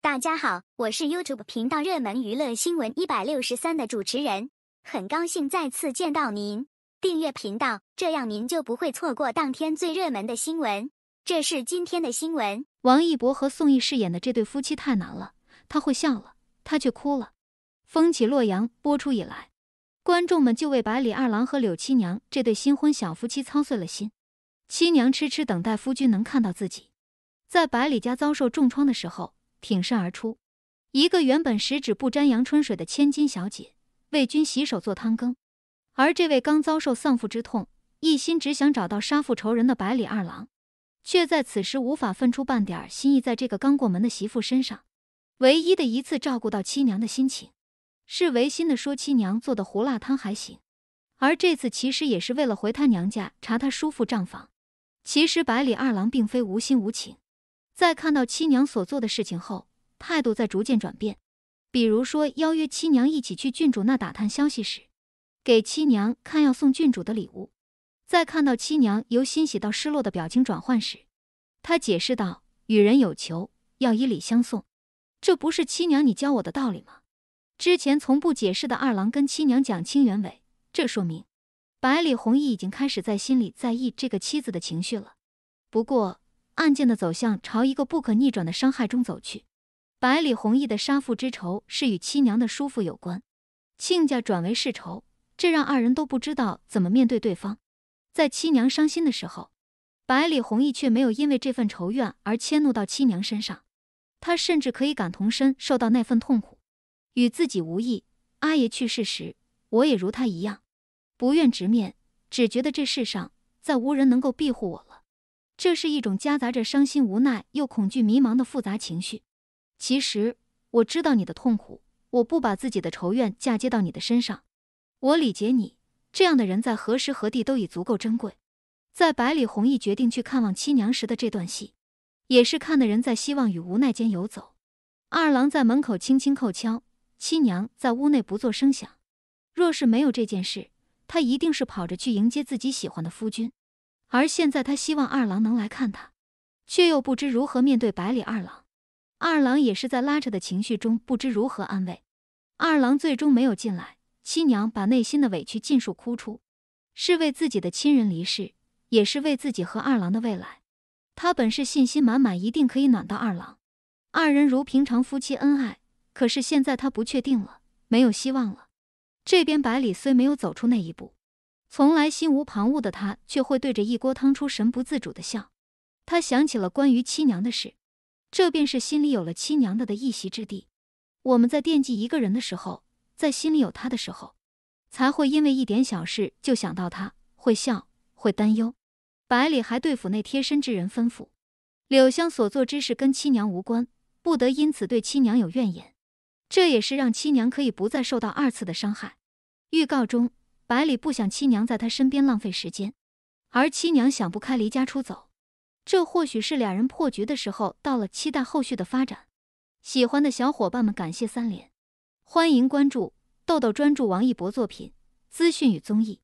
大家好，我是 YouTube 频道热门娱乐新闻一百六十三的主持人，很高兴再次见到您。订阅频道，这样您就不会错过当天最热门的新闻。这是今天的新闻：王一博和宋轶饰演的这对夫妻太难了，他会笑了，他却哭了。《风起洛阳》播出以来，观众们就为百里二郎和柳七娘这对新婚小夫妻操碎了心。七娘痴痴等待夫君能看到自己，在百里家遭受重创的时候。挺身而出，一个原本十指不沾阳春水的千金小姐为君洗手做汤羹，而这位刚遭受丧父之痛、一心只想找到杀父仇人的百里二郎，却在此时无法分出半点心意在这个刚过门的媳妇身上。唯一的一次照顾到七娘的心情，是违心的说七娘做的胡辣汤还行，而这次其实也是为了回她娘家查她叔父账房。其实百里二郎并非无心无情。在看到七娘所做的事情后，态度在逐渐转变。比如说邀约七娘一起去郡主那打探消息时，给七娘看要送郡主的礼物；在看到七娘由欣喜到失落的表情转换时，他解释道：“与人有求，要以礼相送，这不是七娘你教我的道理吗？”之前从不解释的二郎跟七娘讲清原委，这说明，百里弘毅已经开始在心里在意这个妻子的情绪了。不过。案件的走向朝一个不可逆转的伤害中走去。百里弘毅的杀父之仇是与七娘的叔父有关，亲家转为世仇，这让二人都不知道怎么面对对方。在七娘伤心的时候，百里弘毅却没有因为这份仇怨而迁怒到七娘身上。他甚至可以感同身受到那份痛苦，与自己无异。阿爷去世时，我也如他一样，不愿直面，只觉得这世上再无人能够庇护我了。这是一种夹杂着伤心、无奈又恐惧、迷茫的复杂情绪。其实我知道你的痛苦，我不把自己的仇怨嫁接到你的身上，我理解你这样的人在何时何地都已足够珍贵。在百里弘毅决定去看望七娘时的这段戏，也是看的人在希望与无奈间游走。二郎在门口轻轻叩敲，七娘在屋内不做声响。若是没有这件事，她一定是跑着去迎接自己喜欢的夫君。而现在，他希望二郎能来看他，却又不知如何面对百里二郎。二郎也是在拉扯的情绪中，不知如何安慰。二郎最终没有进来。七娘把内心的委屈尽数哭出，是为自己的亲人离世，也是为自己和二郎的未来。她本是信心满满，一定可以暖到二郎，二人如平常夫妻恩爱。可是现在，她不确定了，没有希望了。这边百里虽没有走出那一步。从来心无旁骛的他，却会对着一锅汤出神不自主的笑。他想起了关于七娘的事，这便是心里有了七娘的一席之地。我们在惦记一个人的时候，在心里有他的时候，才会因为一点小事就想到他会笑，会担忧。百里还对府内贴身之人吩咐：柳香所做之事跟七娘无关，不得因此对七娘有怨言。这也是让七娘可以不再受到二次的伤害。预告中。百里不想七娘在他身边浪费时间，而七娘想不开离家出走，这或许是俩人破局的时候到了。期待后续的发展，喜欢的小伙伴们感谢三连，欢迎关注豆豆专注王一博作品资讯与综艺。